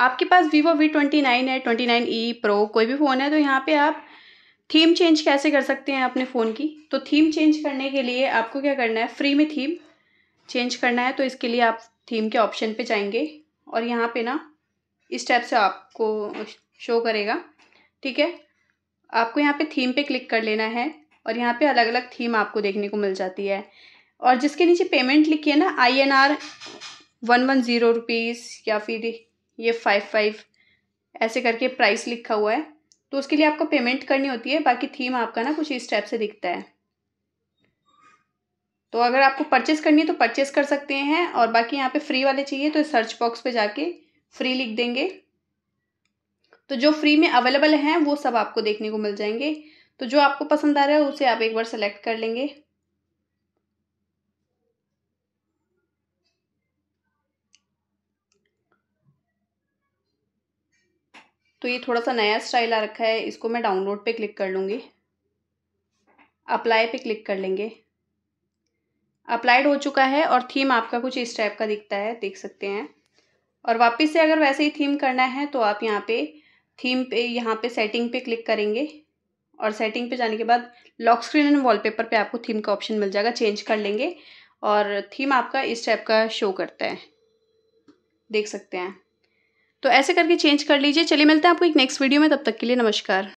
आपके पास Vivo V twenty nine है ट्वेंटी नाइन ई प्रो कोई भी फ़ोन है तो यहाँ पे आप थीम चेंज कैसे कर सकते हैं अपने फ़ोन की तो थीम चेंज करने के लिए आपको क्या करना है फ्री में थीम चेंज करना है तो इसके लिए आप थीम के ऑप्शन पे जाएंगे और यहाँ पे ना इस टाइप से आपको शो करेगा ठीक है आपको यहाँ पे थीम पे क्लिक कर लेना है और यहाँ पे अलग अलग थीम आपको देखने को मिल जाती है और जिसके नीचे पेमेंट लिखी है ना I N R one one zero rupees या फिर ये फाइव फाइव ऐसे करके प्राइस लिखा हुआ है तो उसके लिए आपको पेमेंट करनी होती है बाकी थीम आपका ना कुछ इस टाइप से दिखता है तो अगर आपको परचेस करनी है तो परचेस कर सकते हैं और बाकी यहाँ पे फ्री वाले चाहिए तो सर्च बॉक्स पे जाके फ्री लिख देंगे तो जो फ्री में अवेलेबल हैं वो सब आपको देखने को मिल जाएंगे तो जो आपको पसंद आ रहा है उसे आप एक बार सेलेक्ट कर लेंगे तो ये थोड़ा सा नया स्टाइल आ रखा है इसको मैं डाउनलोड पे क्लिक कर लूँगी अप्लाई पे क्लिक कर लेंगे अप्लाइड हो चुका है और थीम आपका कुछ इस टाइप का दिखता है देख सकते हैं और वापस से अगर वैसे ही थीम करना है तो आप यहाँ पे थीम पे यहाँ पे सेटिंग पे क्लिक करेंगे और सेटिंग पे जाने के बाद लॉक स्क्रीन एंड वॉलपेपर पे आपको थीम का ऑप्शन मिल जाएगा चेंज कर लेंगे और थीम आपका इस टाइप का शो करता है देख सकते हैं तो ऐसे करके चेंज कर लीजिए चलिए मिलते हैं आपको एक नेक्स्ट वीडियो में तब तक के लिए नमस्कार